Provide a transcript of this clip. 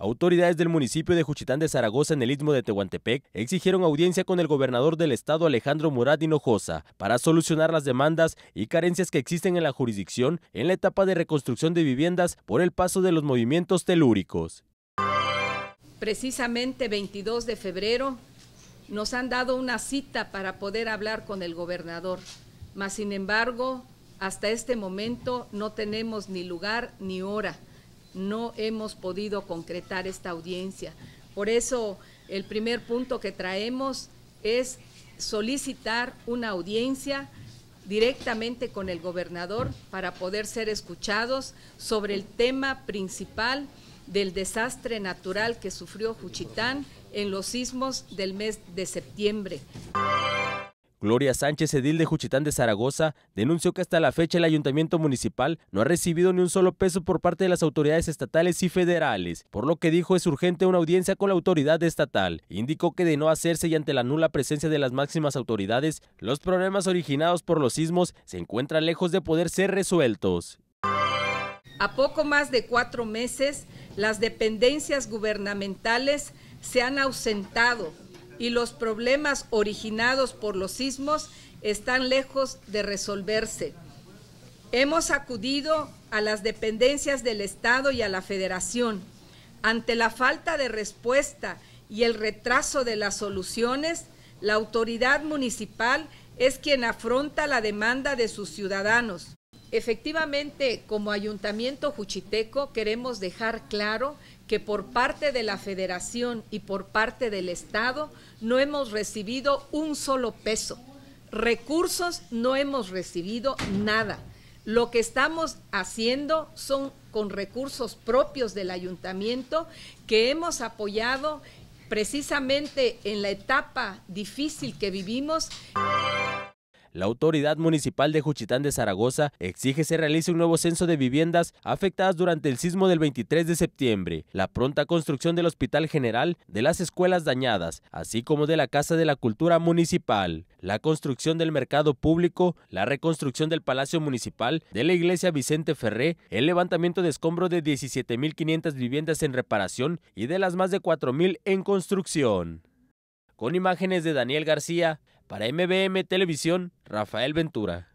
Autoridades del municipio de Juchitán de Zaragoza en el Istmo de Tehuantepec exigieron audiencia con el gobernador del estado Alejandro Murat Hinojosa para solucionar las demandas y carencias que existen en la jurisdicción en la etapa de reconstrucción de viviendas por el paso de los movimientos telúricos. Precisamente 22 de febrero nos han dado una cita para poder hablar con el gobernador, mas sin embargo hasta este momento no tenemos ni lugar ni hora no hemos podido concretar esta audiencia. Por eso el primer punto que traemos es solicitar una audiencia directamente con el gobernador para poder ser escuchados sobre el tema principal del desastre natural que sufrió Juchitán en los sismos del mes de septiembre. Gloria Sánchez, edil de Juchitán de Zaragoza, denunció que hasta la fecha el ayuntamiento municipal no ha recibido ni un solo peso por parte de las autoridades estatales y federales, por lo que dijo es urgente una audiencia con la autoridad estatal. Indicó que de no hacerse y ante la nula presencia de las máximas autoridades, los problemas originados por los sismos se encuentran lejos de poder ser resueltos. A poco más de cuatro meses, las dependencias gubernamentales se han ausentado y los problemas originados por los sismos están lejos de resolverse. Hemos acudido a las dependencias del Estado y a la Federación. Ante la falta de respuesta y el retraso de las soluciones, la autoridad municipal es quien afronta la demanda de sus ciudadanos. Efectivamente, como Ayuntamiento Juchiteco queremos dejar claro que por parte de la federación y por parte del Estado no hemos recibido un solo peso. Recursos no hemos recibido nada. Lo que estamos haciendo son con recursos propios del ayuntamiento que hemos apoyado precisamente en la etapa difícil que vivimos. La autoridad municipal de Juchitán de Zaragoza exige se realice un nuevo censo de viviendas afectadas durante el sismo del 23 de septiembre, la pronta construcción del Hospital General, de las escuelas dañadas, así como de la Casa de la Cultura Municipal, la construcción del mercado público, la reconstrucción del Palacio Municipal, de la Iglesia Vicente Ferré, el levantamiento de escombro de 17.500 viviendas en reparación y de las más de 4.000 en construcción. Con imágenes de Daniel García, para MBM Televisión, Rafael Ventura.